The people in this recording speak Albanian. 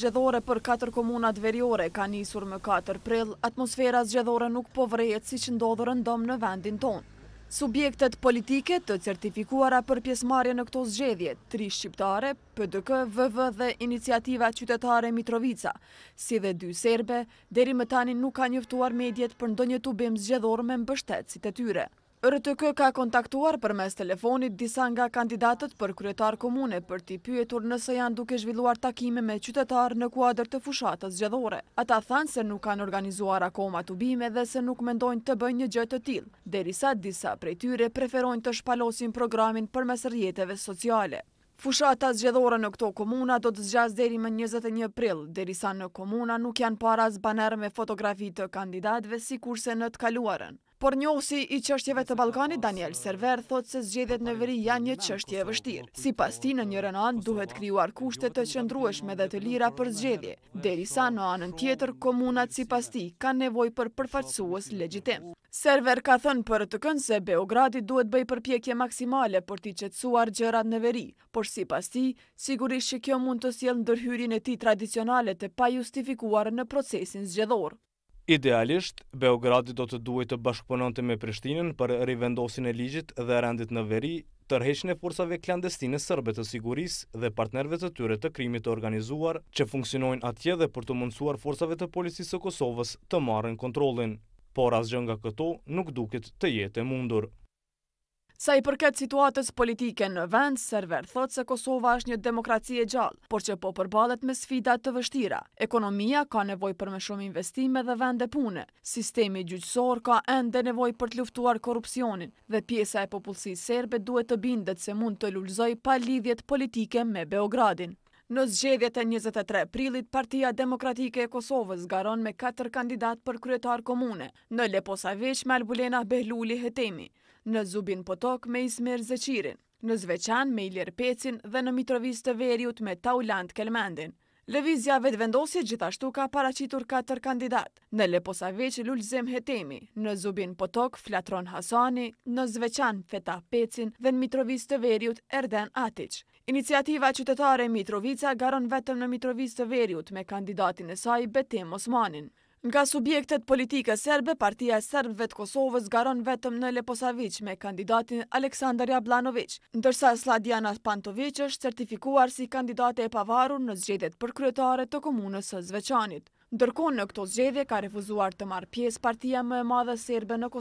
zgjedhore për 4 komunat veriore ka njësur më 4 prill, atmosfera zgjedhore nuk po vrejet si që ndodhër ndom në vendin tonë. Subjektet politike të certifikuara për pjesmarje në këto zgjedhje, tri shqiptare, PDK, VV dhe iniciativa qytetare Mitrovica, si dhe dy serbe, deri më tani nuk ka njëftuar medjet për ndonjë të zgjedhore me mbështetësit e tyre. RTK ka kontaktuar për mes telefonit disa nga kandidatët për kryetar komune për t'i pyetur nëse janë duke zhvilluar takime me qytetar në kuadrë të fushatës gjedhore. Ata thanë se nuk kanë organizuar akoma të bime dhe se nuk mendojnë të bëjnë një gjëtë të tilë, derisa disa prej tyre preferojnë të shpalosin programin për mes rjetëve sociale. Fushata zgjedhore në këto komuna do të zgjas deri më 21 prill, derisa në komuna nuk janë paras banerë me fotografi të kandidatve si kurse në të kaluarën. Por njohësi i qështjeve të Balkani, Daniel Server thot se zgjedhet në veri janë një qështje e vështirë. Si pas ti në njërën anë duhet kryuar kushtet të qëndrueshme dhe të lira për zgjedhje, deri sa në anën tjetër komunat si pas ti ka nevoj për përfaqësues legjitim. Server ka thënë për të kënë se Beogradit duhet bëj përpjekje maksimale për ti qëtësuar gjërat në veri, por si pas ti, sigurisht që kjo mund të sjellë ndërhyrin e ti tradicionale të pa justifikuar në procesin zgjedhorë. Idealisht, Beogradi do të duhet të bashkëponante me Prishtinën për rivendosin e ligjit dhe rendit në veri, tërheqën e forcave klandestine sërbet të siguris dhe partnerve të tyre të krimit të organizuar që funksionojnë atje dhe për të mundësuar forcave të policisë të Kosovës të marën kontrolin. Por asgjën nga këto nuk duket të jetë e mundur. Sa i përket situatës politike në vend, server thotë se Kosova është një demokraci e gjallë, por që po përbalet me sfidat të vështira. Ekonomia ka nevoj për me shumë investime dhe vende pune. Sistemi gjyqësor ka ende nevoj për të luftuar korupcionin dhe pjesa e popullësi serbe duhet të bindet se mund të lullzoj pa lidhjet politike me Beogradin. Në zgjedhjet e 23 prilit, Partia Demokratike e Kosovës garon me 4 kandidat për kryetar komune, në Leposa me Albulena Behluli Hetemi në Zubin Potok me Ismir Zëqirin, në Zveçan me Ilir Pecin dhe në Mitrovis të Veriut me Tauland Kelmandin. Levizja vetë vendosje gjithashtu ka paracitur 4 kandidat. Në Leposaveq, Lullzim Hetemi, në Zubin Potok, Flatron Hasani, në Zveçan, Feta Pecin dhe në Mitrovis të Veriut, Erden Atic. Iniciativa qytetare Mitrovica garon vetëm në Mitrovis të Veriut me kandidatin e saj Betim Osmanin. Nga subjektet politike serbe, partia e serbëve të Kosovës garon vetëm në Leposavic me kandidatin Aleksandar Jablanovic, ndërsa Sladjana Pantovic është certifikuar si kandidate e pavarur në zgjedet për kryetare të komunës së zveçanit. Ndërkon në këto zgjedje ka refuzuar të marë pjesë partia më e madhe serbe në Kosovë.